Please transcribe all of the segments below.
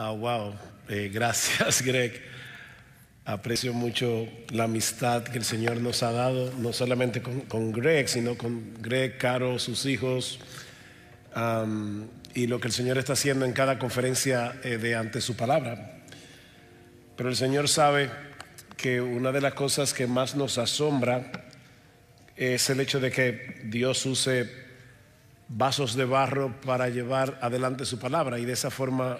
Ah, wow, eh, gracias Greg. Aprecio mucho la amistad que el Señor nos ha dado, no solamente con, Greg, sino con Greg, Caro, sus hijos, y lo que el Señor está haciendo en cada conferencia eh, de ante su palabra. Pero el Señor sabe que una de las cosas que más nos asombra es el hecho de que Dios use vasos de barro para llevar adelante su palabra y de esa forma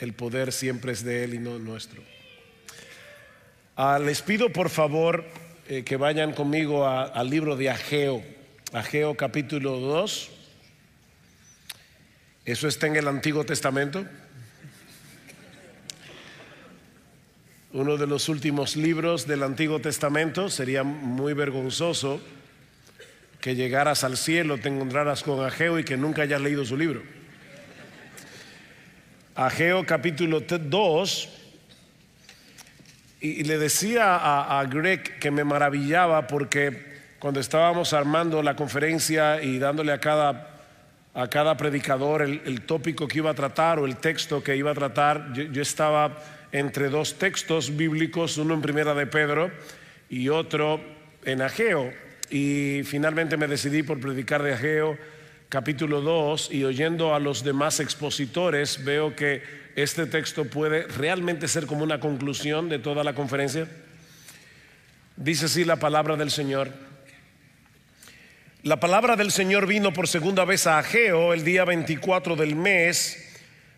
el poder siempre es de Él y no nuestro. Ah, les pido por favor eh, que vayan conmigo al libro de Ageo, Ageo capítulo 2. Eso está en el Antiguo Testamento. Uno de los últimos libros del Antiguo Testamento. Sería muy vergonzoso que llegaras al cielo, te encontraras con Ageo y que nunca hayas leído su libro. Ageo capítulo 2, y le decía a, Greg que me maravillaba porque cuando estábamos armando la conferencia y dándole a cada, a cada predicador el, tópico que iba a tratar o el texto que iba a tratar, yo, yo estaba entre dos textos bíblicos, uno en Primera de Pedro y otro en Ageo. Y finalmente me decidí por predicar de Ageo capítulo 2 y oyendo a los demás expositores, veo que este texto puede realmente ser como una conclusión de toda la conferencia. Dice así la palabra del Señor. La palabra del Señor vino por segunda vez a Ageo el día 24 del mes,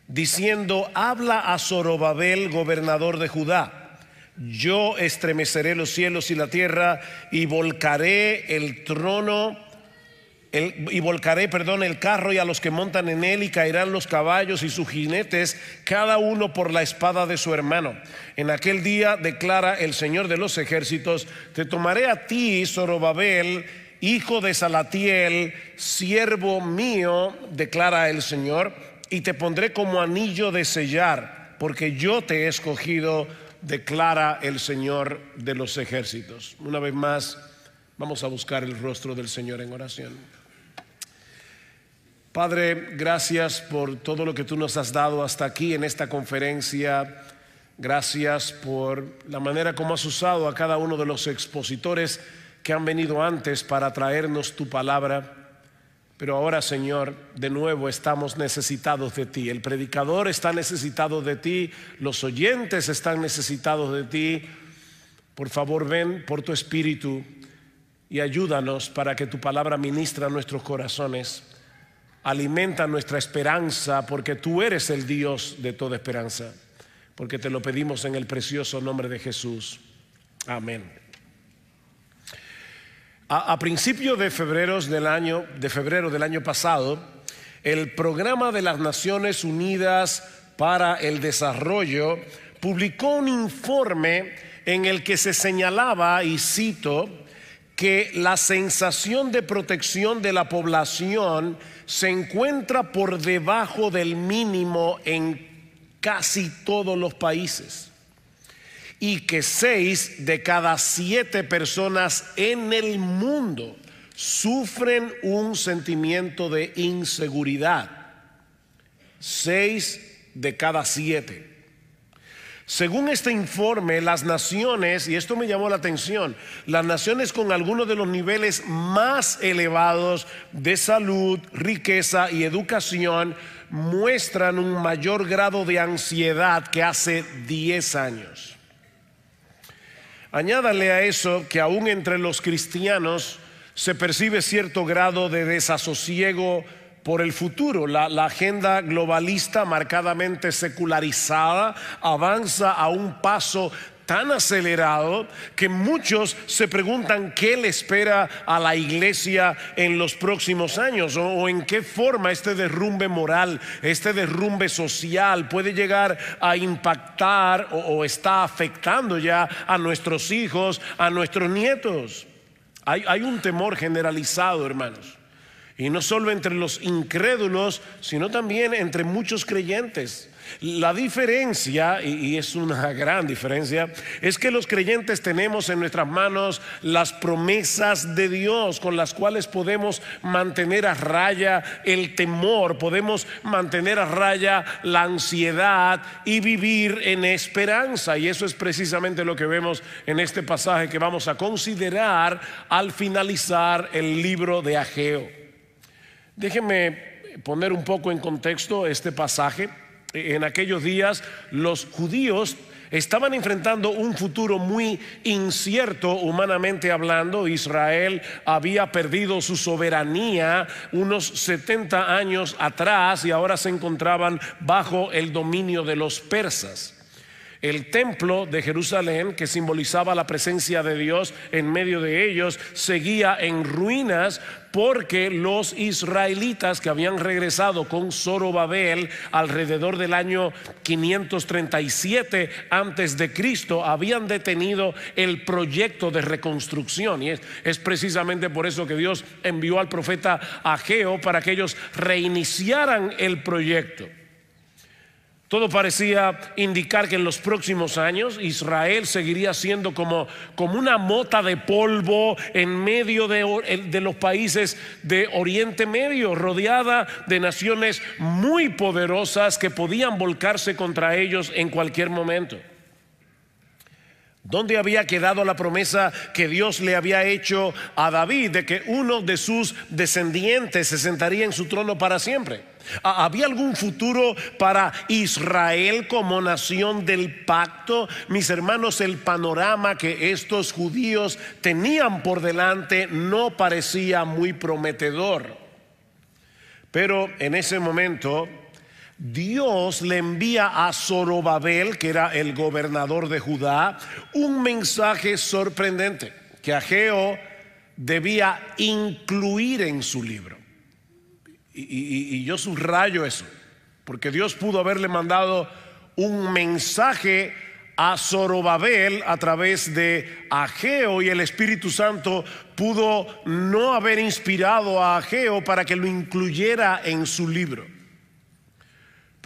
diciendo, habla a Zorobabel, gobernador de Judá. Yo estremeceré los cielos y la tierra y volcaré el trono y volcaré, perdón, el carro y a los que montan en él, y caerán los caballos y sus jinetes, cada uno por la espada de su hermano. En aquel día declara el Señor de los ejércitos: Te tomaré a ti, Zorobabel, hijo de Salatiel, siervo mío, declara el Señor, y te pondré como anillo de sellar, porque yo te he escogido, declara el Señor de los ejércitos. Una vez más, vamos a buscar el rostro del Señor en oración. Padre, gracias por todo lo que tú nos has dado hasta aquí en esta conferencia. Gracias por la manera como has usado a cada uno de los expositores que han venido antes para traernos tu palabra. Pero ahora, Señor, de nuevo estamos necesitados de ti. El predicador está necesitado de ti, los oyentes están necesitados de ti. Por favor, ven por tu espíritu y ayúdanos para que tu palabra ministra nuestros corazones. Alimenta nuestra esperanza porque tú eres el Dios de toda esperanza. Porque te lo pedimos en el precioso nombre de Jesús. Amén. A, a principios de febrero del año, de febrero del año pasado, el Programa de las Naciones Unidas para el Desarrollo publicó un informe en el que se señalaba, y cito, que la sensación de protección de la población se encuentra por debajo del mínimo en casi todos los países y que seis de cada siete personas en el mundo sufren un sentimiento de inseguridad. Seis de cada siete. Según este informe, las naciones, y esto me llamó la atención, las naciones con algunos de los niveles más elevados de salud, riqueza y educación muestran un mayor grado de ansiedad que hace 10 años. Añádale a eso que aún entre los cristianos se percibe cierto grado de desasosiego, por el futuro. La, agenda globalista marcadamente secularizada avanza a un paso tan acelerado que muchos se preguntan qué le espera a la iglesia en los próximos años o, en qué forma este derrumbe moral, este derrumbe social puede llegar a impactar o, está afectando ya a nuestros hijos, a nuestros nietos. hay un temor generalizado, hermanos. Y no solo entre los incrédulos, sino también entre muchos creyentes. La diferencia, y, es una gran diferencia, es que los creyentes tenemos en nuestras manos las promesas de Dios con las cuales podemos mantener a raya el temor, podemos mantener a raya la ansiedad y vivir en esperanza. Y eso es precisamente lo que vemos en este pasaje que vamos a considerar al finalizar el libro de Ageo. Déjenme poner un poco en contexto este pasaje. En aquellos días los judíos estaban enfrentando un futuro muy incierto humanamente hablando. Israel había perdido su soberanía unos 70 años atrás y ahora se encontraban bajo el dominio de los persas. El templo de Jerusalén, que simbolizaba la presencia de Dios en medio de ellos, seguía en ruinas, porque los israelitas que habían regresado con Zorobabel alrededor del año 537 antes de Cristo habían detenido el proyecto de reconstrucción y es, es precisamente por eso que Dios envió al profeta Ageo para que ellos reiniciaran el proyecto. Todo parecía indicar que en los próximos años Israel seguiría siendo como, una mota de polvo en medio de, de, los países de Oriente Medio, rodeada de naciones muy poderosas que podían volcarse contra ellos en cualquier momento. ¿Dónde había quedado la promesa que Dios le había hecho a David de que uno de sus descendientes se sentaría en su trono para siempre? ¿Había algún futuro para Israel como nación del pacto? Mis hermanos, el panorama que estos judíos tenían por delante no parecía muy prometedor. Pero en ese momento Dios le envía a Zorobabel, que era el gobernador de Judá, un mensaje sorprendente que Ageo debía incluir en su libro. Y, yo subrayo eso, porque Dios pudo haberle mandado un mensaje a Zorobabel a través de Ageo y el Espíritu Santo pudo no haber inspirado a Ageo para que lo incluyera en su libro.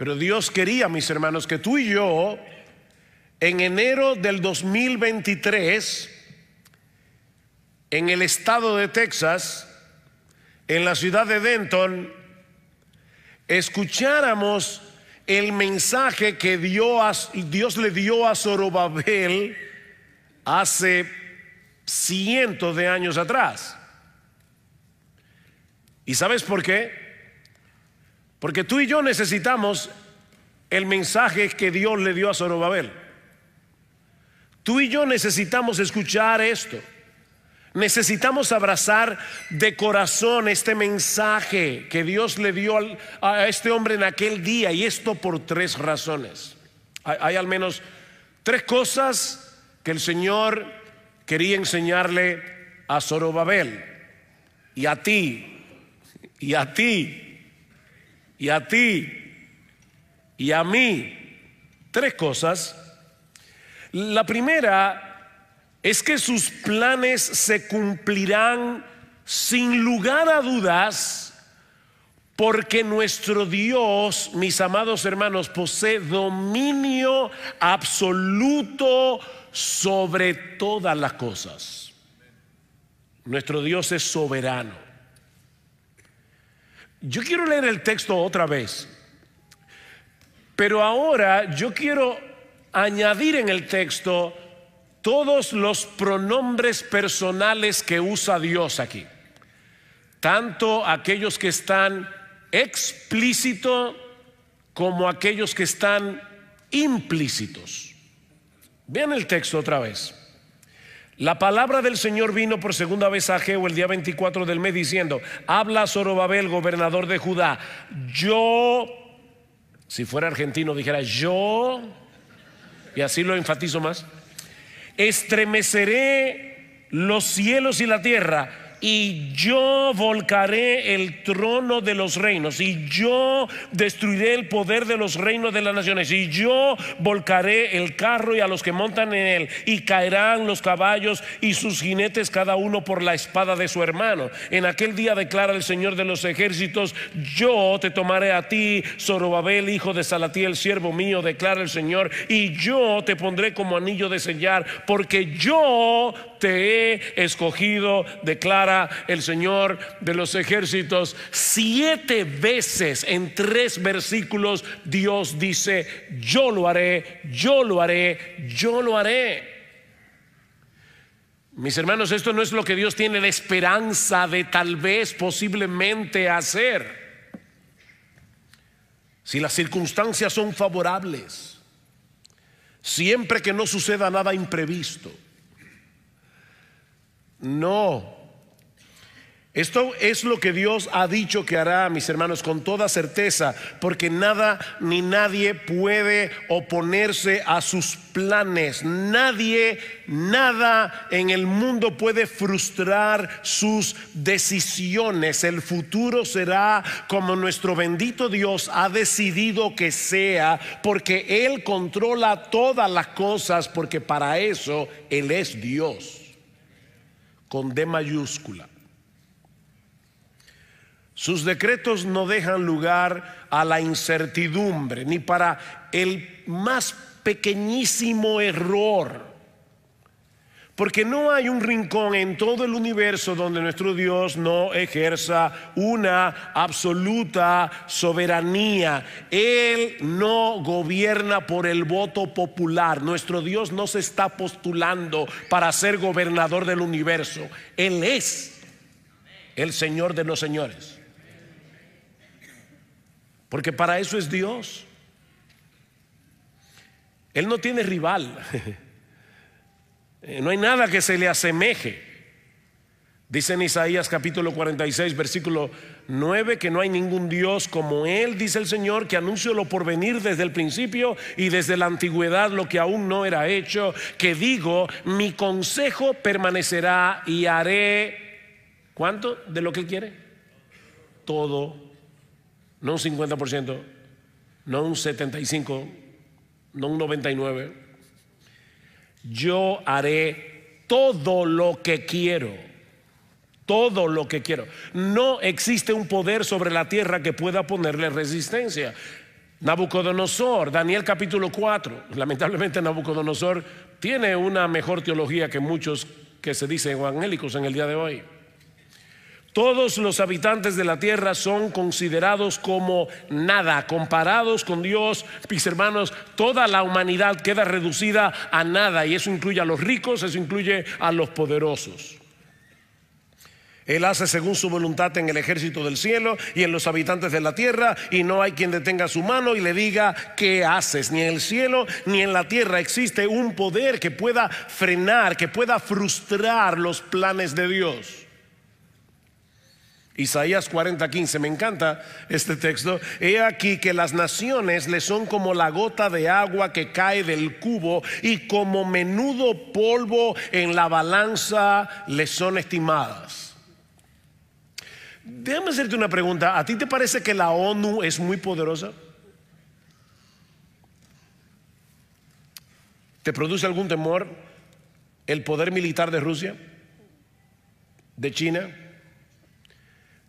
Pero Dios quería, mis hermanos, que tú y yo, en enero del 2023, en el estado de Texas, en la ciudad de Denton, escucháramos el mensaje que Dios, Dios le dio a Zorobabel hace cientos de años atrás. ¿Y sabes por qué? Porque tú y yo necesitamos el mensaje que Dios le dio a Zorobabel. Tú y yo necesitamos escuchar esto. Necesitamos abrazar de corazón este mensaje que Dios le dio a este hombre en aquel día y esto por tres razones. Hay, hay, al menos tres cosas que el Señor quería enseñarle a Zorobabel y a ti y a ti y a ti y a mí. Tres cosas. La primera es que sus planes se cumplirán sin lugar a dudas porque nuestro Dios, mis amados hermanos, posee dominio absoluto sobre todas las cosas. Nuestro Dios es soberano. Yo quiero leer el texto otra vez, pero ahora yo quiero añadir en el texto todos los pronombres personales que usa Dios aquí, tanto aquellos que están explícitos como aquellos que están implícitos. Vean el texto otra vez. La palabra del Señor vino por segunda vez a Jehová el día 24 del mes diciendo, habla Zorobabel, gobernador de Judá, yo, si fuera argentino dijera yo, y así lo enfatizo más, estremeceré los cielos y la tierra y yo volcaré el trono de los reinos, y yo destruiré el poder de los reinos de las naciones, y yo volcaré el carro y a los que montan en él, y caerán los caballos y sus jinetes cada uno por la espada de su hermano. En aquel día declara el Señor de los ejércitos, yo te tomaré a ti, Zorobabel, hijo de Salatiel, siervo mío, declara el Señor, y yo te pondré como anillo de sellar, porque yo te he escogido, declara el Señor de los ejércitos, siete veces en tres versículos Dios dice, yo lo haré, yo lo haré, yo lo haré. Mis hermanos, esto no es lo que Dios tiene de esperanza de tal vez posiblemente hacer. Si las circunstancias son favorables, siempre que no suceda nada imprevisto. No, esto es lo que Dios ha dicho que hará, mis hermanos, con toda certeza, porque nada ni nadie puede oponerse a sus planes. Nadie, nada en el mundo puede frustrar sus decisiones. El futuro será como nuestro bendito Dios ha decidido que sea, porque Él controla todas las cosas, porque para eso Él es Dios, con D mayúscula. Sus decretos no dejan lugar a la incertidumbre ni para el más pequeñísimo error. Porque no hay un rincón en todo el universo donde nuestro Dios no ejerza una absoluta soberanía. Él no gobierna por el voto popular. Nuestro Dios no se está postulando para ser gobernador del universo. Él es el Señor de los señores. Porque para eso es Dios. Él no tiene rival. Eh, no hay nada que se le asemeje. Dice en Isaías capítulo 46, versículo 9, que no hay ningún Dios como Él, dice el Señor, que anuncio lo por venir desde el principio y desde la antigüedad lo que aún no era hecho, que digo, mi consejo permanecerá y haré, ¿cuánto? De lo que quiere. Todo no un 50%, no un 75%, no un 99%. Yo haré todo lo que quiero, todo lo que quiero. No existe un poder sobre la tierra que pueda ponerle resistencia. Nabucodonosor, Daniel capítulo 4. Lamentablemente Nabucodonosor tiene una mejor teología que muchos que se dicen evangélicos en el día de hoy. Todos los habitantes de la tierra son considerados como nada, comparados con Dios, mis hermanos, toda la humanidad queda reducida a nada y eso incluye a los ricos, eso incluye a los poderosos. Él hace según su voluntad en el ejército del cielo y en los habitantes de la tierra, y no hay quien detenga su mano y le diga, ¿qué haces? Ni en el cielo ni en la tierra existe un poder que pueda frenar, que pueda frustrar los planes de Dios. Isaías 15 me encanta este texto. He aquí que las naciones le son como la gota de agua que cae del cubo y como menudo polvo en la balanza le son estimadas. Déjame hacerte una pregunta. ¿A ti te parece que la ONU es muy poderosa? ¿Te produce algún temor el poder militar de Rusia? ¿De China?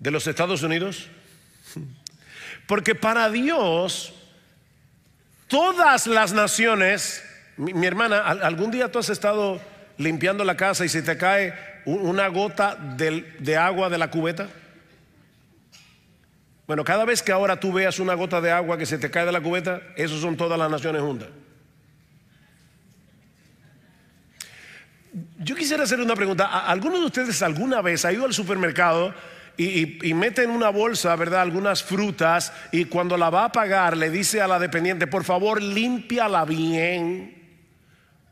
de los Estados Unidos? Porque para Dios, todas las naciones, mi, hermana, algún día tú has estado limpiando la casa y se te cae una gota de, agua de la cubeta. Bueno, cada vez que ahora tú veas una gota de agua que se te cae de la cubeta, eso son todas las naciones juntas. Yo quisiera hacer una pregunta. ¿Alguno de ustedes alguna vez ha ido al supermercado y, mete en una bolsa, ¿verdad?, algunas frutas y cuando la va a pagar le dice a la dependiente, por favor, límpiala bien,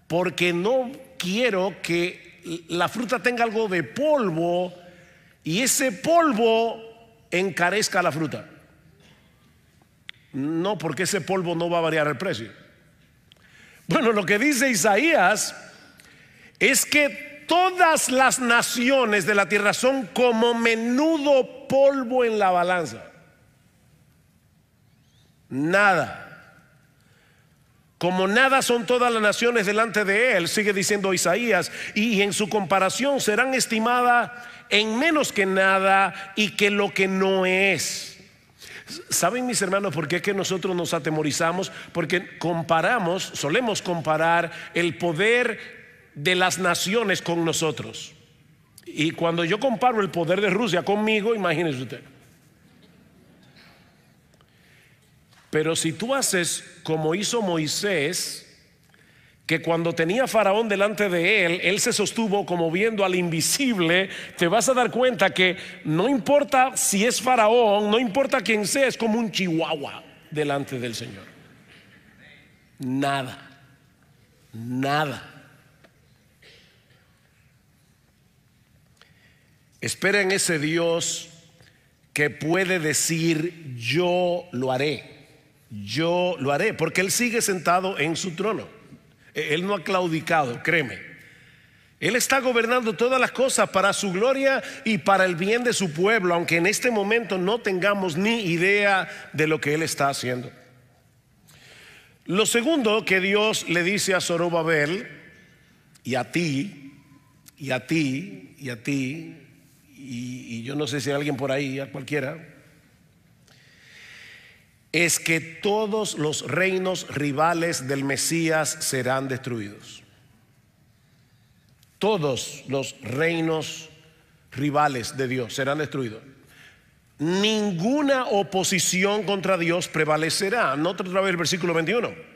porque no quiero que la fruta tenga algo de polvo y ese polvo encarezca la fruta. No, porque ese polvo no va a variar el precio. Bueno, lo que dice Isaías es que todas las naciones de la tierra son como menudo polvo en la balanza. Nada. Como nada son todas las naciones delante de él, sigue diciendo Isaías, y en su comparación serán estimadas en menos que nada y que lo que no es. ¿Saben mis hermanos por qué es que nosotros nos atemorizamos? Porque comparamos, solemos comparar el poder de las naciones con nosotros. Y cuando yo comparo el poder de Rusia conmigo, imagínese usted. Pero si tú haces como hizo Moisés, que cuando tenía Faraón delante de él, él se sostuvo como viendo al invisible, te vas a dar cuenta que no importa si es Faraón, no importa quién sea, es como un chihuahua delante del Señor. Nada, nada. Espera en ese Dios que puede decir, yo lo haré, yo lo haré, porque Él sigue sentado en su trono. E-, él no ha claudicado, créeme. Él está gobernando todas las cosas para su gloria y para el bien de su pueblo, aunque en este momento no tengamos ni idea de lo que Él está haciendo. Lo segundo que Dios le dice a Zorobabel, y a ti, y a ti, y a ti, y, yo no sé si alguien por ahí, cualquiera, es que todos los reinos rivales del Mesías serán destruidos. Todos los reinos rivales de Dios serán destruidos. Ninguna oposición contra Dios prevalecerá. no otra vez el versículo 21.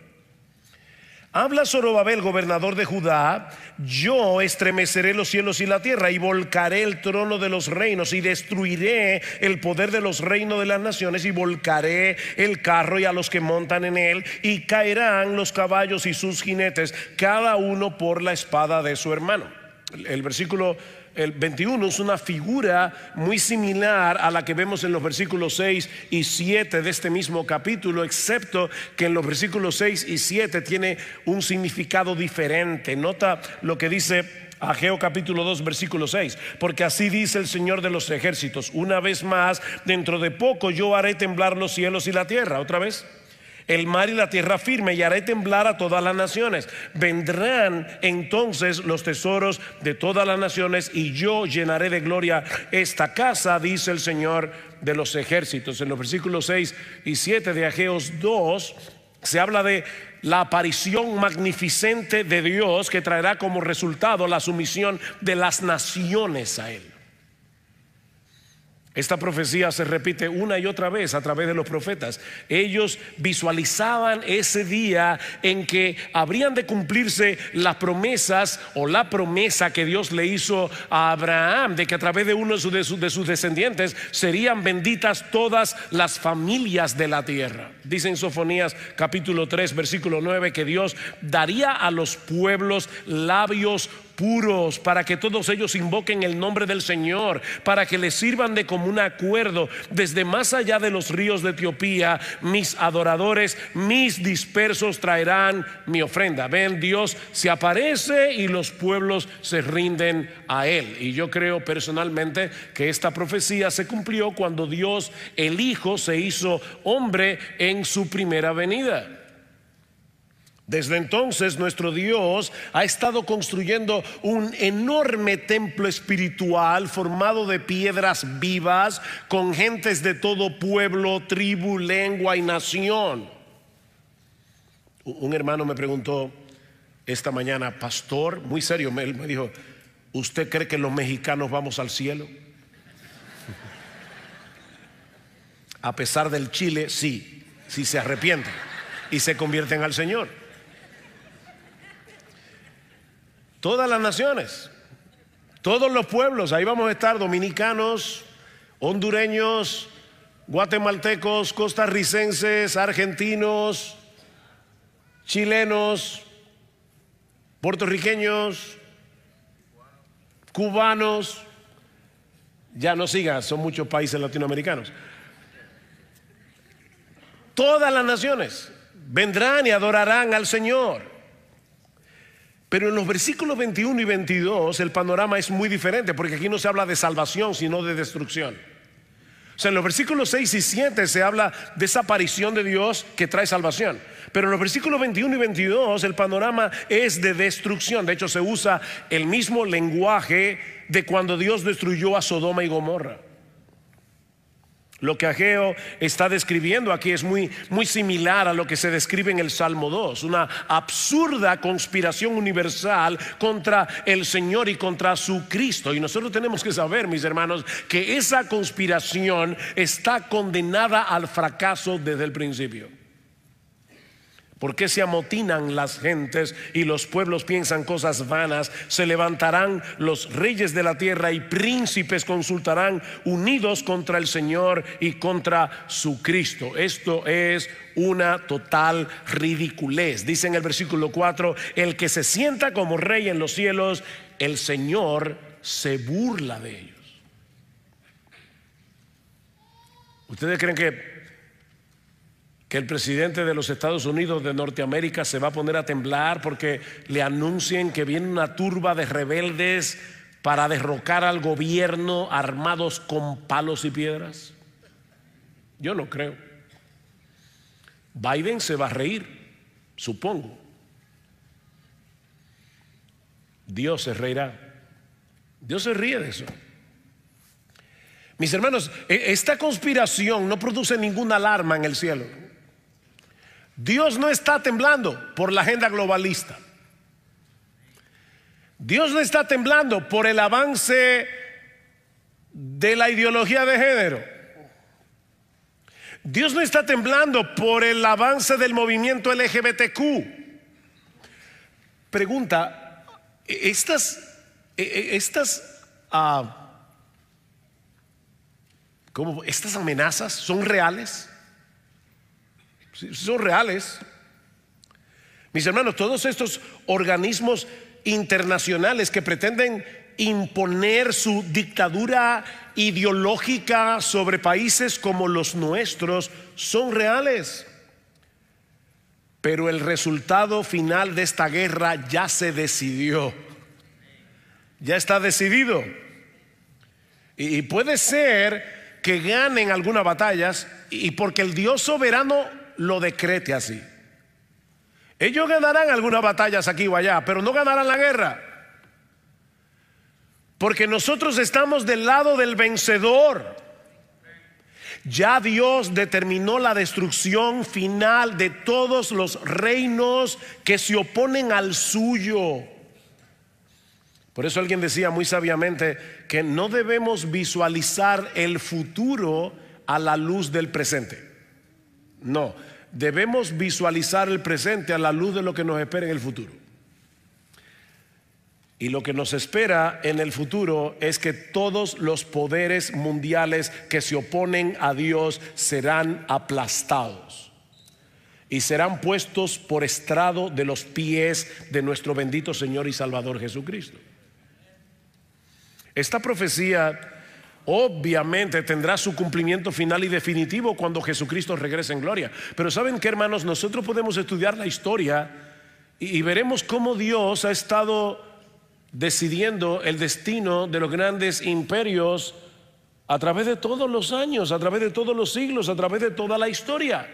Habla Zorobabel, gobernador de Judá, yo estremeceré los cielos y la tierra y volcaré el trono de los reinos y destruiré el poder de los reinos de las naciones y volcaré el carro y a los que montan en él y caerán los caballos y sus jinetes, cada uno por la espada de su hermano. El, el versículo el 21 es una figura muy similar a la que vemos en los versículos 6 y 7 de este mismo capítulo, excepto que en los versículos 6 y 7 tiene un significado diferente. Nota lo que dice Ageo capítulo 2 versículo 6, porque así dice el Señor de los ejércitos, una vez más, dentro de poco yo haré temblar los cielos y la tierra, otra vez el mar y la tierra firme y haré temblar a todas las naciones. Vendrán entonces los tesoros de todas las naciones y yo llenaré de gloria esta casa, dice el Señor de los ejércitos. En los versículos 6 y 7 de Ajeos 2 se habla de la aparición magnificente de Dios que traerá como resultado la sumisión de las naciones a Él. Esta profecía se repite una y otra vez a través de los profetas. Ellos visualizaban ese día en que habrían de cumplirse las promesas o la promesa que Dios le hizo a Abraham, de que a través de uno de sus, descendientes serían benditas todas las familias de la tierra. Dice en Sofonías capítulo 3, versículo 9, que Dios daría a los pueblos labios puros, para que todos ellos invoquen el nombre del Señor, para que les sirvan de común acuerdo desde más allá de los ríos de Etiopía, mis adoradores, mis dispersos traerán mi ofrenda. Ven, Dios se aparece y los pueblos se rinden a Él. Y yo creo personalmente que esta profecía se cumplió cuando Dios, el Hijo, se hizo hombre en su primera venida. Desde entonces nuestro Dios ha estado construyendo un enorme templo espiritual formado de piedras vivas con gentes de todo pueblo, tribu, lengua y nación. Un hermano me preguntó esta mañana, pastor, muy serio, me, me dijo, ¿usted cree que los mexicanos vamos al cielo? A pesar del Chile, sí, si se arrepienten y se convierten al Señor. todas las naciones, todos los pueblos, ahí vamos a estar dominicanos, hondureños, guatemaltecos, costarricenses, argentinos, chilenos, puertorriqueños, cubanos, ya no sigas, son muchos países latinoamericanos. Todas las naciones vendrán y adorarán al Señor. Pero en los versículos 21 y 22 el panorama es muy diferente, porque aquí no se habla de salvación, sino de destrucción. O sea, en los versículos 6 y 7 se habla de esa aparición de Dios que trae salvación. Pero en los versículos 21 y 22 el panorama es de destrucción. De hecho, se usa el mismo lenguaje de cuando Dios destruyó a Sodoma y Gomorra. Lo que Ageo está describiendo aquí es muy, muy similar a lo que se describe en el Salmo 2, una absurda conspiración universal contra el Señor y contra su Cristo. Y nosotros tenemos que saber, mis hermanos, que esa conspiración está condenada al fracaso desde el principio. ¿Por qué se amotinan las gentes y los pueblos piensan cosas vanas? Se levantarán los reyes de la tierra y príncipes consultarán unidos contra el Señor y contra su Cristo. Esto es una total ridiculez. Dice en el versículo 4, el que se sienta como rey en los cielos, el Señor se burla de ellos. ¿Ustedes creen que que el presidente de los Estados Unidos de Norteamérica se va a poner a temblar porque le anuncien que viene una turba de rebeldes para derrocar al gobierno armados con palos y piedras? Yo no creo. Biden se va a reír, supongo. Dios se reirá. Dios se ríe de eso. Mis hermanos, e-, esta conspiración no produce ninguna alarma en el cielo. Dios no está temblando por la agenda globalista. Dios no está temblando por el avance de la ideología de género. Dios no está temblando por el avance del movimiento LGBTQ. Pregunta, ¿e-, estas, e-, e-, ah, ¿Estas amenazas son reales? Son reales. Mis hermanos, todos estos organismos internacionales que pretenden imponer su dictadura ideológica sobre países como los nuestros son reales. Pero el resultado final de esta guerra ya se decidió. Ya está decidido. Y puede ser que ganen algunas batallas y porque el Dios soberano lo decrete así. Ellos ganarán algunas batallas aquí o allá, pero no ganarán la guerra. Porque nosotros estamos del lado del vencedor. Ya Dios determinó la destrucción final de todos los reinos que se oponen al suyo. Por eso alguien decía muy sabiamente que no debemos visualizar el futuro a la luz del presente. No, debemos visualizar el presente a la luz de lo que nos espera en el futuro. Y lo que nos espera en el futuro es que todos los poderes mundiales que se oponen a Dios serán aplastados y serán puestos por estrado de los pies de nuestro bendito Señor y Salvador Jesucristo. Esta profecía obviamente tendrá su cumplimiento final y definitivo cuando Jesucristo regrese en gloria. Pero ¿saben qué, hermanos? Nosotros podemos estudiar la historia y, veremos cómo Dios ha estado decidiendo el destino de los grandes imperios a través de todos los años, a través de todos los siglos, a través de toda la historia.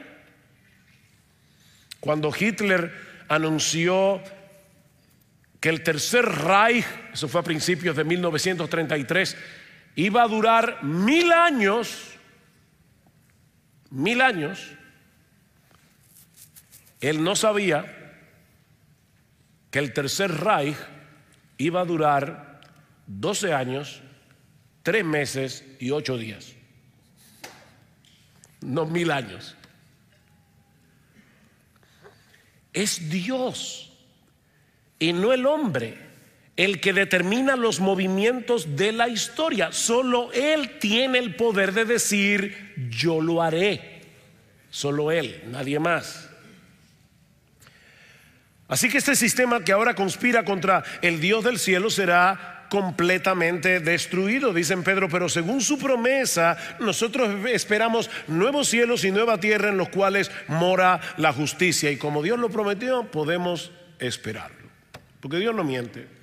Cuando Hitler anunció que el tercer Reich, eso fue a principios de 1933, iba a durar mil años, mil años, él no sabía que el tercer Reich iba a durar doce años, tres meses y ocho días. No mil años. Es Dios y no el hombre el que determina los movimientos de la historia. Solo Él tiene el poder de decir, yo lo haré. Solo Él, nadie más. Así que este sistema que ahora conspira contra el Dios del cielo será completamente destruido, dicen Pedro, pero según su promesa, nosotros esperamos nuevos cielos y nueva tierra en los cuales mora la justicia. Y como Dios lo prometió, podemos esperarlo, porque Dios no miente.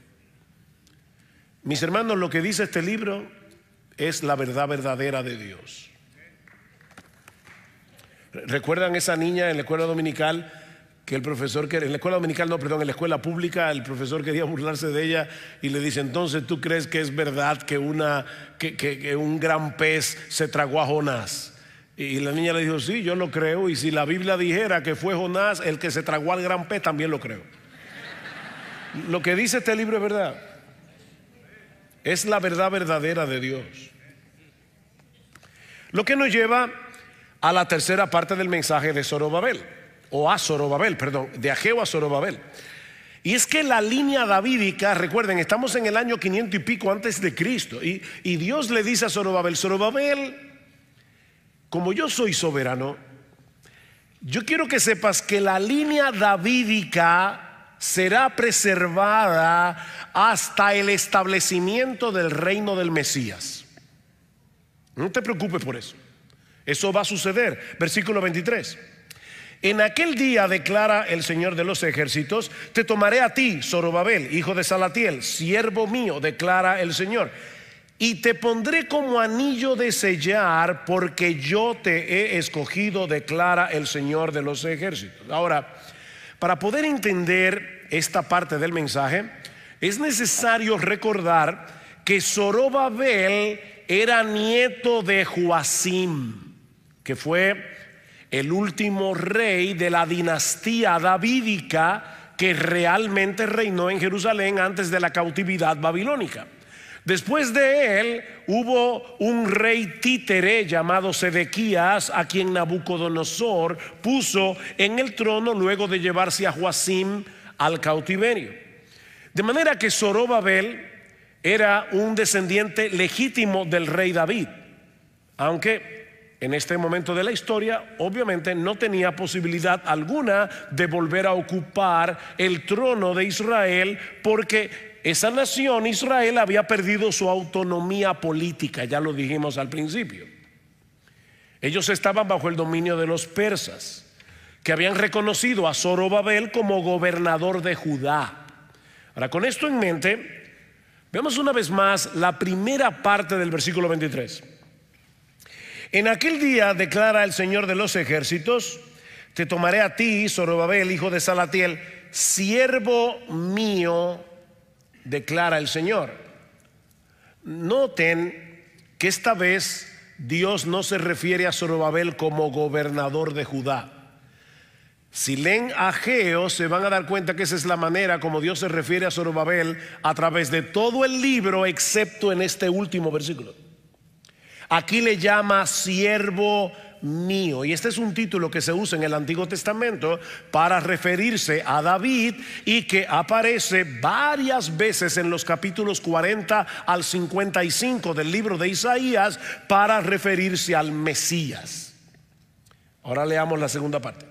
Mis hermanos, lo que dice este libro es la verdad verdadera de Dios. ¿Recuerdan esa niña en la escuela dominical que el profesor en la escuela dominical, no, perdón, en la escuela pública, el profesor quería burlarse de ella y le dice, entonces tú crees que es verdad que, una, que un gran pez se tragó a Jonás? Y la niña le dijo, sí, yo lo creo, y si la Biblia dijera que fue Jonás el que se tragó al gran pez, también lo creo. Lo que dice este libro es verdad. Es la verdad verdadera de Dios. Lo que nos lleva a la tercera parte del mensaje de Zorobabel, o a Zorobabel, perdón, de Ageo a Zorobabel. Y es que la línea davídica, recuerden, estamos en el año 500 y pico antes de Cristo, y, Dios le dice a Zorobabel, Zorobabel, como yo soy soberano, yo quiero que sepas que la línea davídica será preservada hasta el establecimiento del reino del Mesías. No te preocupes por eso. Eso va a suceder. Versículo 23. En aquel día, declara el Señor de los ejércitos, te tomaré a ti, Zorobabel, hijo de Salatiel, siervo mío, declara el Señor, y te pondré como anillo de sellar porque yo te he escogido, declara el Señor de los ejércitos. Ahora, para poder entender esta parte del mensaje, es necesario recordar que Zorobabel era nieto de Joacim, que fue el último rey de la dinastía davídica que realmente reinó en Jerusalén antes de la cautividad babilónica. Después de él hubo un rey títere llamado Sedequías, a quien Nabucodonosor puso en el trono luego de llevarse a Joacim al cautiverio. De manera que Zorobabel era un descendiente legítimo del rey David, aunque en este momento de la historia, obviamente no tenía posibilidad alguna de volver a ocupar el trono de Israel porque esa nación, Israel, había perdido su autonomía política, ya lo dijimos al principio. Ellos estaban bajo el dominio de los persas, que habían reconocido a Zorobabel como gobernador de Judá. Ahora, con esto en mente, veamos una vez más la primera parte del versículo 23. En aquel día declara el Señor de los ejércitos, te tomaré a ti, Zorobabel, hijo de Salatiel, siervo mío declara el Señor. Noten que esta vez Dios no se refiere a Zorobabel como gobernador de Judá. Si leen a Ageo, se van a dar cuenta que esa es la manera como Dios se refiere a Zorobabel a través de todo el libro, excepto en este último versículo. Aquí le llama siervo mío. Y este es un título que se usa en el Antiguo Testamento para referirse a David y que aparece varias veces en los capítulos 40 al 55 del libro de Isaías para referirse al Mesías. Ahora leamos la segunda parte.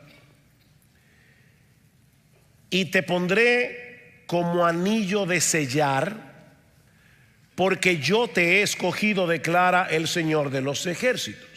Y te pondré como anillo de sellar porque yo te he escogido, declara el Señor de los ejércitos.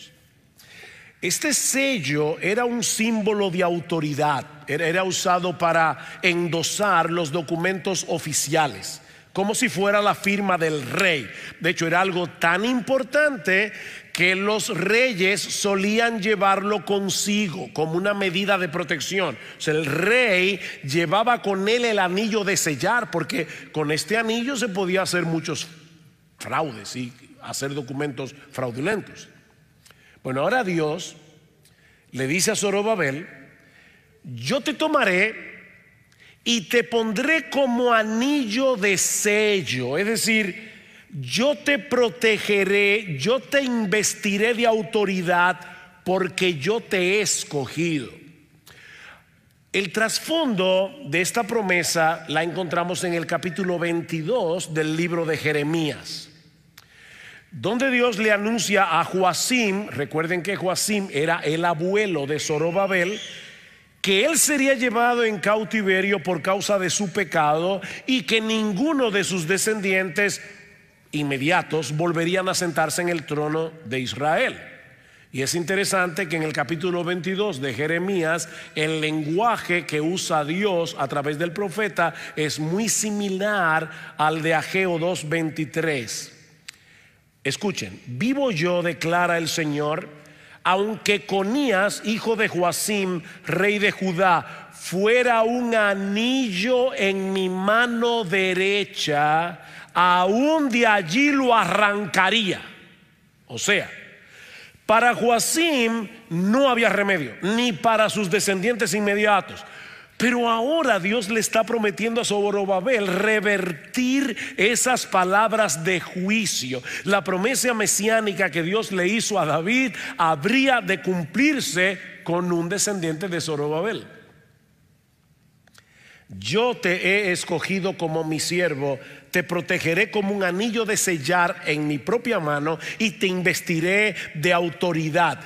Este sello era un símbolo de autoridad, era, usado para endosar los documentos oficiales como si fuera la firma del rey. De hecho, era algo tan importante que los reyes solían llevarlo consigo como una medida de protección. el rey llevaba con él el anillo de sellar, porque con este anillo se podía hacer muchos fraudes y hacer documentos fraudulentos. Bueno, ahora Dios le dice a Zorobabel, yo te tomaré y te pondré como anillo de sello, es decir, yo te protegeré, yo te investiré de autoridad porque yo te he escogido. El trasfondo de esta promesa la encontramos en el capítulo 22 del libro de Jeremías donde Dios le anuncia a Joacim, recuerden que Joacim era el abuelo de Zorobabel, que él sería llevado en cautiverio por causa de su pecado y que ninguno de sus descendientes inmediatos volverían a sentarse en el trono de Israel. Y es interesante que en el capítulo 22 de Jeremías el lenguaje que usa Dios a través del profeta es muy similar al de Ageo 2.23. Escuchen, vivo yo, declara el Señor, aunque Conías, hijo de Joacim, rey de Judá, fuera un anillo en mi mano derecha, aún de allí lo arrancaría. O sea, para Joacim no había remedio, ni para sus descendientes inmediatos. Pero ahora Dios le está prometiendo a Zorobabel revertir esas palabras de juicio. La promesa mesiánica que Dios le hizo a David habría de cumplirse con un descendiente de Zorobabel. Yo te he escogido como mi siervo, te protegeré como un anillo de sellar en mi propia mano y te investiré de autoridad.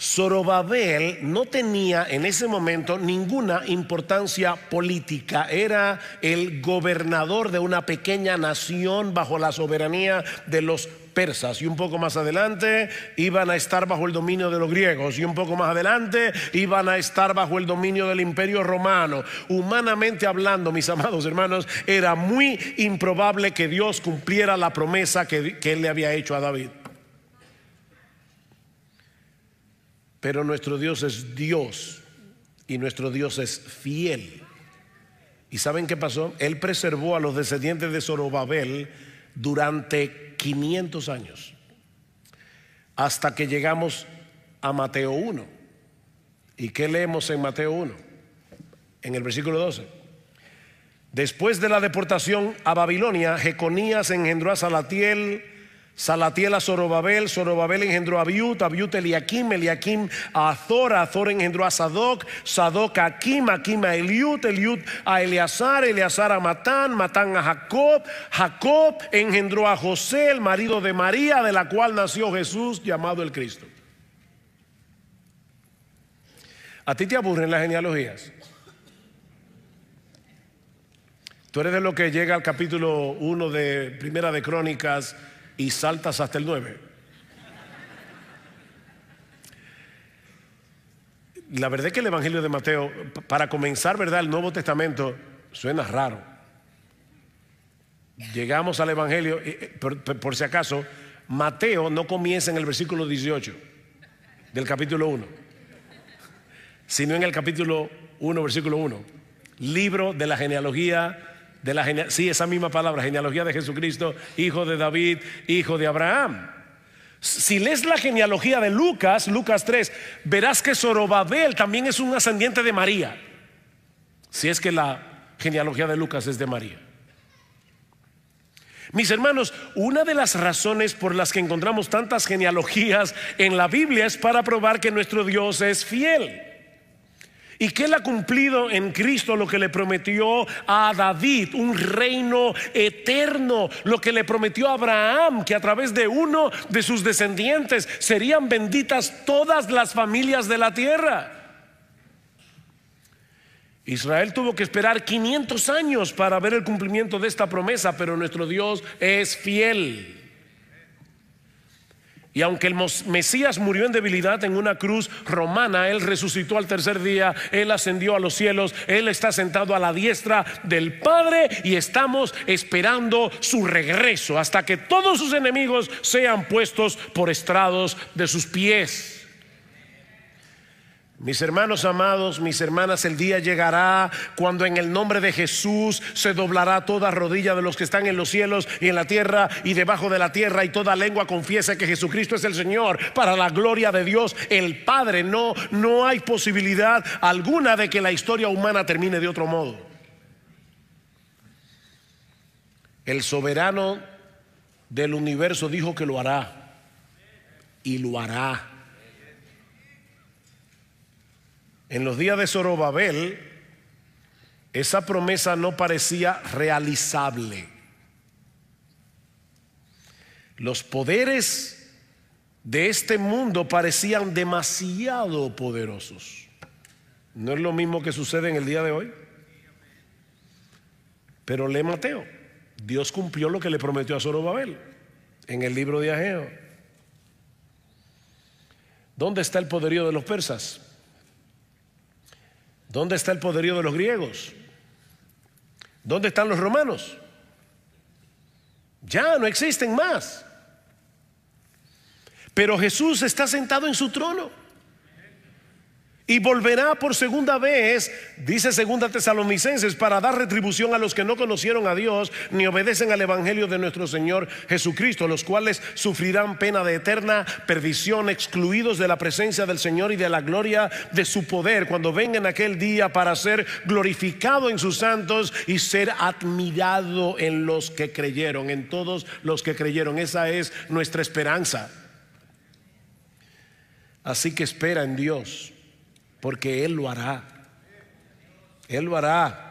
Zorobabel no tenía en ese momento ninguna importancia política, era el gobernador de una pequeña nación bajo la soberanía de los persas y un poco más adelante iban a estar bajo el dominio de los griegos y un poco más adelante iban a estar bajo el dominio del imperio romano. Humanamente hablando, mis amados hermanos, era muy improbable que Dios cumpliera la promesa que, que le había hecho a David. Pero nuestro Dios es Dios y nuestro Dios es fiel. ¿Y saben qué pasó? Él preservó a los descendientes de Zorobabel durante 500 años, hasta que llegamos a Mateo 1. ¿Y qué leemos en Mateo 1? En el versículo 12. Después de la deportación a Babilonia, Jeconías engendró a Salatiel, Salatiel a Zorobabel, Zorobabel engendró a Abiut, Abiut Eliakim, Eliakim a Azor, Azor engendró a Sadoc, Sadoc a Akim, Akim a Eliut, Eliut a Eleazar, Eleazar a Matán, Matán a Jacob, Jacob engendró a José, el marido de María, de la cual nació Jesús llamado el Cristo. ¿A ti te aburren las genealogías? Tú eres de lo que llega al capítulo 1 de Primera de Crónicas y saltas hasta el 9. La verdad es que el Evangelio de Mateo, para comenzar, ¿verdad? El Nuevo Testamento suena raro. Llegamos al Evangelio, eh, por, si acaso, Mateo no comienza en el versículo 18 del capítulo 1, sino en el capítulo 1, versículo 1. Libro de la genealogía si sí, esa misma palabra, genealogía de Jesucristo, hijo de David, hijo de Abraham. Si lees la genealogía de Lucas, Lucas 3, verás que Zorobabel también es un ascendiente de María. Si es que la genealogía de Lucas es de María. Mis hermanos, una de las razones por las que encontramos tantas genealogías en la Biblia es para probar que nuestro Dios es fiel y que Él ha cumplido en Cristo lo que le prometió a David, un reino eterno, lo que le prometió a Abraham, que a través de uno de sus descendientes serían benditas todas las familias de la tierra. Israel tuvo que esperar 500 años para ver el cumplimiento de esta promesa, pero nuestro Dios es fiel. Y aunque el Mesías murió en debilidad en una cruz romana, Él resucitó al tercer día, Él ascendió a los cielos, Él está sentado a la diestra del Padre y estamos esperando su regreso hasta que todos sus enemigos sean puestos por estrados de sus pies. Mis hermanos amados, mis hermanas, el día llegará cuando en el nombre de Jesús se doblará toda rodilla de los que están en los cielos y en la tierra y debajo de la tierra y toda lengua confiesa que Jesucristo es el Señor para la gloria de Dios el Padre. No, no hay posibilidad alguna de que la historia humana termine de otro modo. El soberano del universo dijo que lo hará y lo hará. En los días de Zorobabel, esa promesa no parecía realizable. Los poderes de este mundo parecían demasiado poderosos. ¿No es lo mismo que sucede en el día de hoy? Pero lee Mateo. Dios cumplió lo que le prometió a Zorobabel en el libro de Ageo. ¿Dónde está el poderío de los persas? ¿Dónde está el poderío de los griegos? ¿Dónde están los romanos? Ya no existen más. Pero Jesús está sentado en su trono y volverá por segunda vez, dice segunda Tesalonicenses, para dar retribución a los que no conocieron a Dios ni obedecen al evangelio de nuestro Señor Jesucristo, los cuales sufrirán pena de eterna perdición, excluidos de la presencia del Señor y de la gloria de su poder cuando Vengan aquel día para ser glorificado en sus santos y ser admirado en los que creyeron, en todos los que creyeron. Esa es nuestra esperanza. Así que espera en Dios porque Él lo hará. Él lo hará.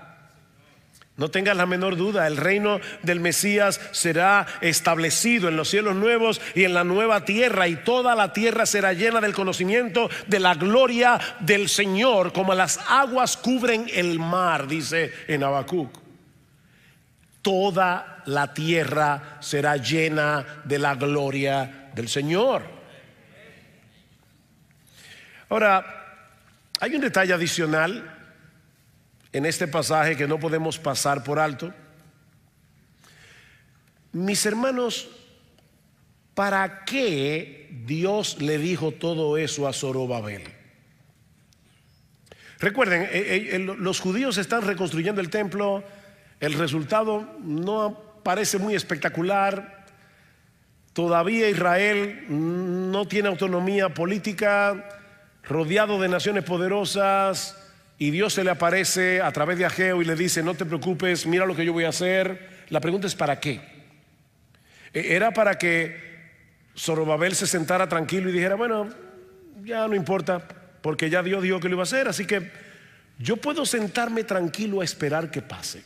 No tengas la menor duda, el reino del Mesías será establecido en los cielos nuevos y en la nueva tierra y toda la tierra será llena del conocimiento de la gloria del Señor, como las aguas cubren el mar, dice en Habacuc. Toda la tierra será llena de la gloria del Señor. Ahora, hay un detalle adicional en este pasaje que no podemos pasar por alto. Mis hermanos, ¿para qué Dios le dijo todo eso a Zorobabel? Recuerden, eh, eh, los judíos están reconstruyendo el templo, el resultado no parece muy espectacular, todavía Israel no tiene autonomía política, rodeado de naciones poderosas y Dios se le aparece a través de Ajeo y le dice, no te preocupes, mira lo que yo voy a hacer. La pregunta es, ¿para qué? E-, era para que Zorobabel se sentara tranquilo y dijera, bueno, ya no importa, porque ya Dios dijo que lo iba a hacer, así que yo puedo sentarme tranquilo a esperar que pase.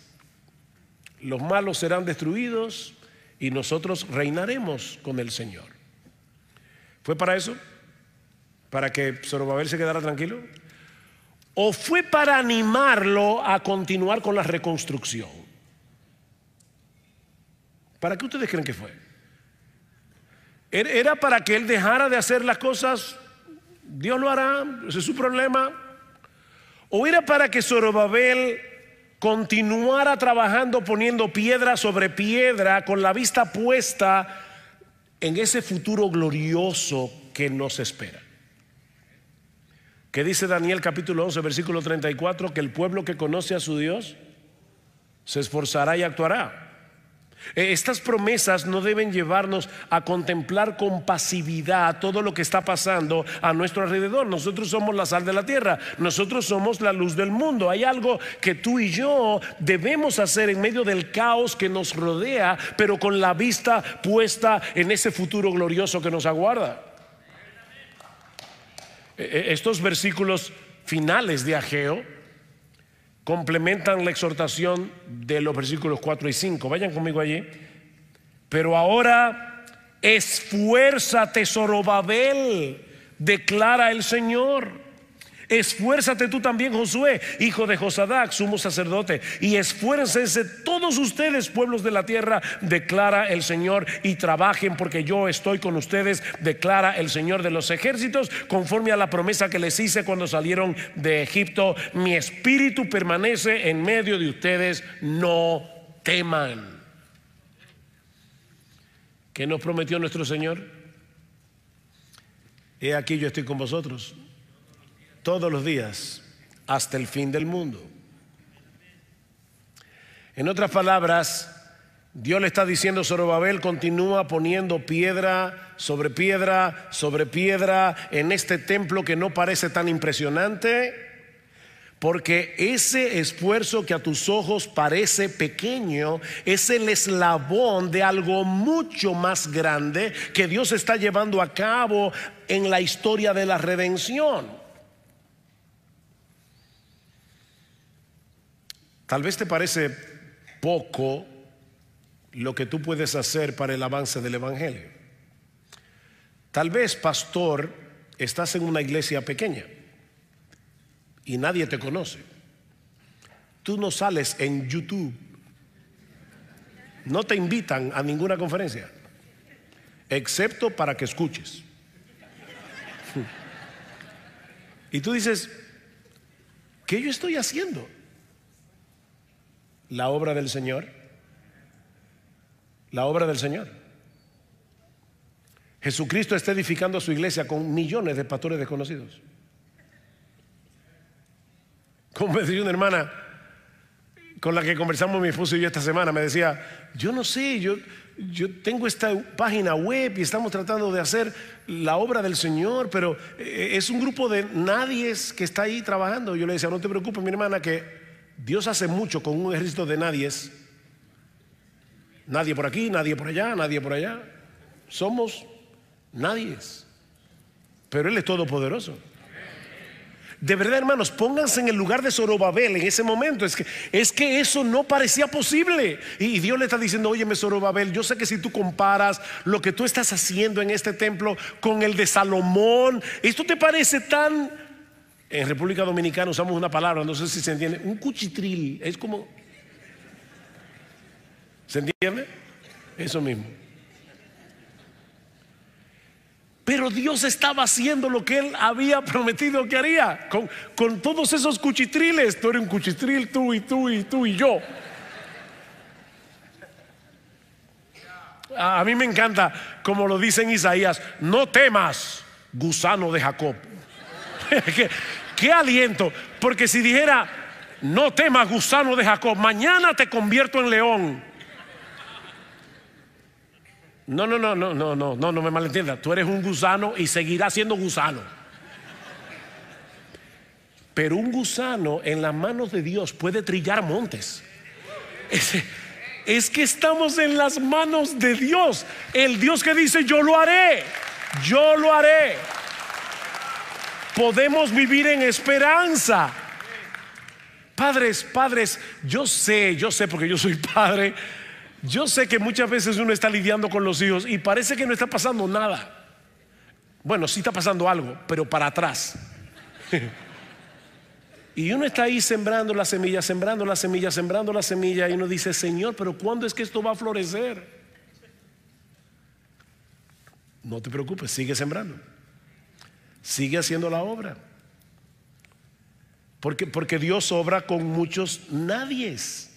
Los malos serán destruidos y nosotros reinaremos con el Señor. ¿Fue para eso? para que Zorobabel se quedara tranquilo? ¿O fue para animarlo a continuar con la reconstrucción? ¿Para qué ustedes creen que fue? Era para que él dejara de hacer las cosas, Dios lo hará, ese es su problema. ¿O era para que Zorobabel continuara trabajando poniendo piedra sobre piedra con la vista puesta en ese futuro glorioso que nos espera? Que dice Daniel capítulo 11, versículo 34? Que el pueblo que conoce a su Dios se esforzará y actuará. E, estas promesas no deben llevarnos a contemplar con pasividad todo lo que está pasando a nuestro alrededor. Nosotros somos la sal de la tierra, nosotros somos la luz del mundo. Hay algo que tú y yo debemos hacer en medio del caos que nos rodea, pero con la vista puesta en ese futuro glorioso que nos aguarda. E, e, estos versículos finales de Ageo complementan la exhortación de los versículos 4 y 5. Vayan conmigo allí. Pero ahora esfuérzate, tesorobabel declara el Señor. Esfuérzate tú también, Josué, hijo de Josadac, sumo sacerdote, y esfuércense todos ustedes, pueblos de la tierra, declara el Señor, y trabajen porque yo estoy con ustedes, declara el Señor de los ejércitos, conforme a la promesa que les hice cuando salieron de Egipto. Mi espíritu permanece en medio de ustedes, no teman. ¿Qué nos prometió nuestro Señor? He aquí yo estoy con vosotros todos los días hasta el fin del mundo. En otras palabras, Dios le está diciendo a Zorobabel, continúa poniendo piedra sobre piedra sobre piedra en este templo que no parece tan impresionante, porque ese esfuerzo que a tus ojos parece pequeño es el eslabón de algo mucho más grande que Dios está llevando a cabo en la historia de la redención. Tal vez te parece poco lo que tú puedes hacer para el avance del Evangelio. Tal vez, pastor, estás en una iglesia pequeña y nadie te conoce. Tú no sales en YouTube. No te invitan a ninguna conferencia, excepto para que escuches. Y tú dices, ¿qué yo estoy haciendo? la obra del Señor? La obra del Señor. Jesucristo está edificando su iglesia con millones de pastores desconocidos. Como me decía una hermana con la que conversamos mi esposo y yo esta semana, me decía, yo no sé, yo, yo tengo esta página web y estamos tratando de hacer la obra del Señor, pero eh, es un grupo de nadie que está ahí trabajando. Yo le decía, no te preocupes, mi hermana, que Dios hace mucho con un ejército de nadies. Nadie por aquí, nadie por allá, nadie por allá. Somos nadies. Pero Él es todopoderoso. De verdad, hermanos, pónganse en el lugar de Zorobabel en ese momento. Es que, es que eso no parecía posible. Y, Dios le está diciendo, óyeme, Zorobabel, yo sé que si tú comparas lo que tú estás haciendo en este templo con el de Salomón, esto te parece tan en República Dominicana usamos una palabra, no sé si se entiende, un cuchitril, es como... ¿Se entiende? Eso mismo. Pero Dios estaba haciendo lo que Él había prometido que haría. Con, todos esos cuchitriles. Tú eres un cuchitril, tú y tú y tú y yo. A, mí me encanta, como lo dicen Isaías, no temas, gusano de Jacob. qué aliento. Porque si dijera, no temas, gusano de Jacob, mañana te convierto en león. No, no, no, no, no, no, no, no me malentiendas. Tú eres un gusano y seguirás siendo gusano. Pero un gusano en las manos de Dios puede trillar montes. es, que estamos en las manos de Dios. El Dios que dice, yo lo haré, yo lo haré podemos vivir en esperanza. Padres, padres, yo sé, yo sé porque yo soy padre, yo sé que muchas veces uno está lidiando con los hijos y parece que no está pasando nada. Bueno, sí está pasando algo, pero para atrás. Y uno está ahí sembrando la semilla, sembrando la semilla, sembrando la semilla, y uno dice, Señor, pero ¿cuándo es que esto va a florecer? No te preocupes, sigue sembrando sigue haciendo la obra. Porque, porque Dios obra con muchos nadies.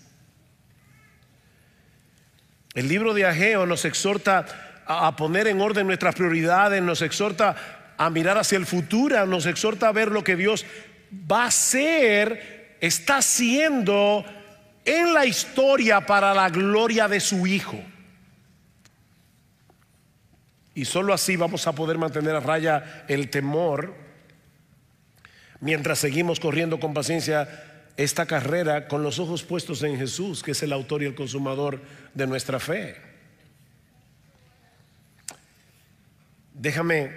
El libro de Ageo nos exhorta a, a poner en orden nuestras prioridades, nos exhorta a mirar hacia el futuro, nos exhorta a ver lo que Dios va a hacer, está haciendo en la historia para la gloria de su Hijo. Y solo así vamos a poder mantener a raya el temor mientras seguimos corriendo con paciencia esta carrera con los ojos puestos en Jesús, que es el autor y el consumador de nuestra fe. Déjame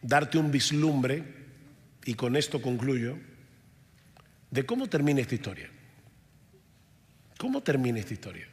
darte un vislumbre, y con esto concluyo, de cómo termina esta historia. ¿Cómo termina esta historia?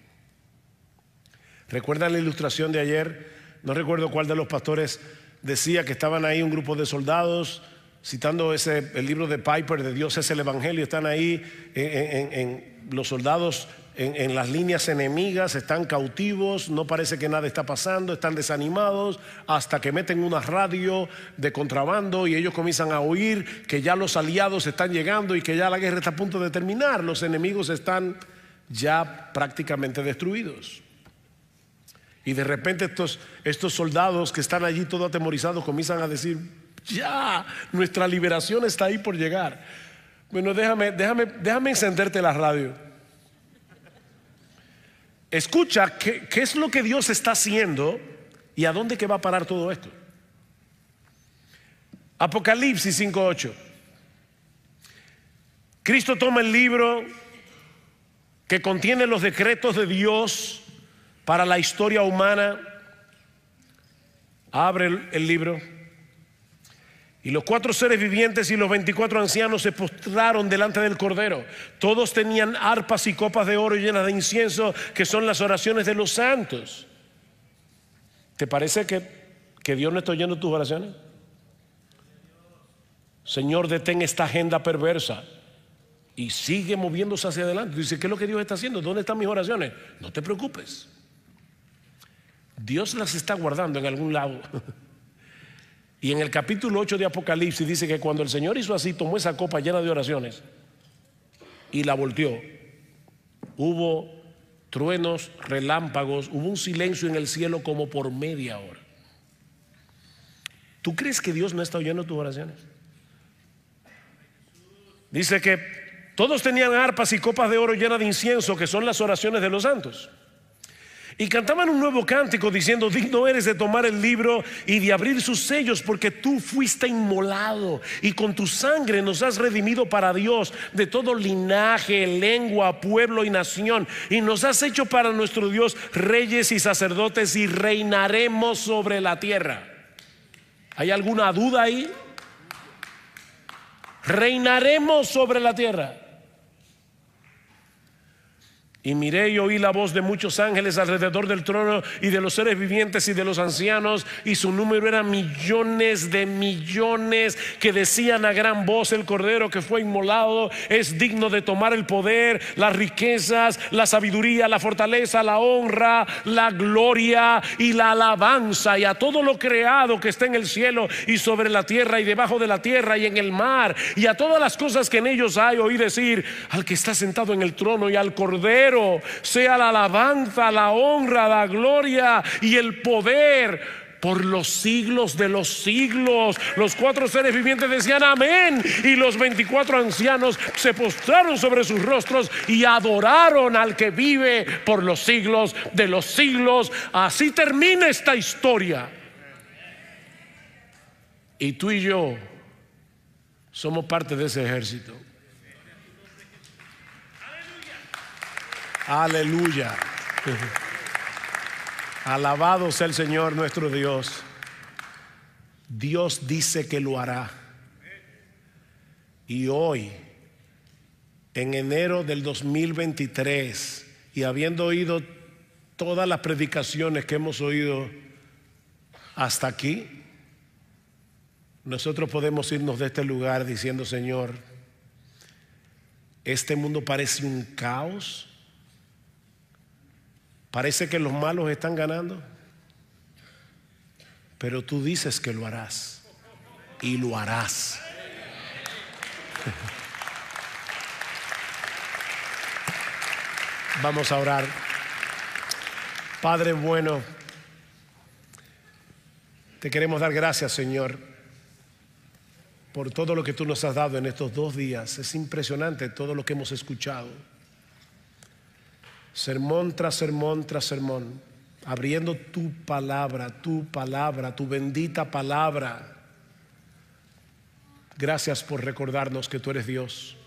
Recuerda la ilustración de ayer no recuerdo cuál de los pastores decía que estaban ahí un grupo de soldados, citando ese, el libro de Piper, de Dios es el Evangelio, están ahí en, los soldados en, en, las líneas enemigas, están cautivos, no parece que nada está pasando, están desanimados, hasta que meten una radio de contrabando y ellos comienzan a oír que ya los aliados están llegando y que ya la guerra está a punto de terminar, los enemigos están ya prácticamente destruidos. Y de repente estos, estos soldados que están allí todo atemorizados comienzan a decir, ya, nuestra liberación está ahí por llegar. Bueno, déjame, déjame, déjame encenderte la radio. Escucha qué, qué es lo que Dios está haciendo y a dónde que va a parar todo esto. Apocalipsis 5.8. Cristo toma el libro que contiene los decretos de Dios para la historia humana. Abre el, libro. Y los cuatro seres vivientes y los veinticuatro ancianos se postraron delante del Cordero. Todos tenían arpas y copas de oro llenas de incienso, que son las oraciones de los santos. ¿Te parece que, que Dios no está oyendo tus oraciones? Señor, detén esta agenda perversa y sigue moviéndose hacia adelante. Dice, ¿qué es lo que Dios está haciendo? ¿Dónde están mis oraciones? No te preocupes. Dios las está guardando en algún lado. Y en el capítulo 8 de Apocalipsis dice que cuando el Señor hizo así, tomó esa copa llena de oraciones y la volteó. Hubo truenos, relámpagos, hubo un silencio en el cielo como por media hora. ¿Tú crees que Dios no está oyendo tus oraciones? Dice que todos tenían arpas y copas de oro llenas de incienso, que son las oraciones de los santos. Y cantaban un nuevo cántico diciendo, digno eres de tomar el libro y de abrir sus sellos porque tú fuiste inmolado y con tu sangre nos has redimido para Dios de todo linaje, lengua, pueblo y nación. Y nos has hecho para nuestro Dios reyes y sacerdotes y reinaremos sobre la tierra. ¿Hay alguna duda ahí? Reinaremos sobre la tierra. Y miré y oí la voz de muchos ángeles alrededor del trono y de los seres vivientes y de los ancianos, y su número era millones de millones que decían a gran voz, el cordero que fue inmolado es digno de tomar el poder, las riquezas, la sabiduría, la fortaleza, la honra, la gloria y la alabanza, y a todo lo creado que está en el cielo y sobre la tierra y debajo de la tierra y en el mar, y a todas las cosas que en ellos hay, oí decir al que está sentado en el trono y al cordero sea la alabanza, la honra, la gloria y el poder por los siglos de los siglos. Los cuatro seres vivientes decían amén y los 24 ancianos se postraron sobre sus rostros y adoraron al que vive por los siglos de los siglos. Así termina esta historia. Y tú y yo somos parte de ese ejército. Aleluya. Alabado sea el Señor nuestro Dios. Dios dice que lo hará. Y hoy, en enero del 2023, y habiendo oído todas las predicaciones que hemos oído hasta aquí, nosotros podemos irnos de este lugar diciendo, Señor, este mundo parece un caos, Parece que los malos están ganando, pero tú dices que lo harás y lo harás. Vamos a orar. Padre bueno, te queremos dar gracias, Señor, por todo lo que tú nos has dado en estos dos días. Es impresionante todo lo que hemos escuchado sermón tras sermón tras sermón, abriendo tu palabra, tu palabra, tu bendita palabra. Gracias por recordarnos que tú eres Dios.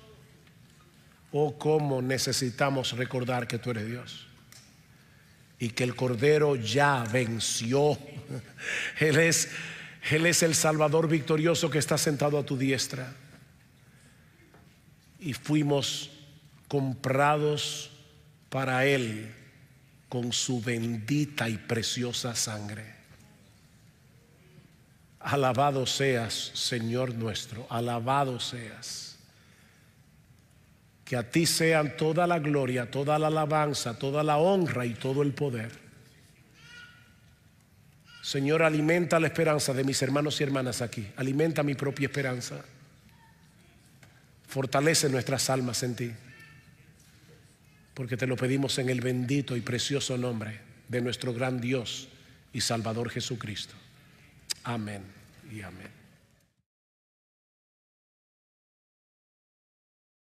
Oh, cómo necesitamos recordar que tú eres Dios. Y que el Cordero ya venció. Él es, Él es el Salvador victorioso que está sentado a tu diestra. Y fuimos comprados para Él con su bendita y preciosa sangre. Alabado seas, Señor nuestro, alabado seas. Que a ti sean toda la gloria, toda la alabanza, toda la honra y todo el poder. Señor, alimenta la esperanza de mis hermanos y hermanas aquí. Alimenta mi propia esperanza. Fortalece nuestras almas en ti porque te lo pedimos en el bendito y precioso nombre de nuestro gran Dios y Salvador Jesucristo. Amén y amén.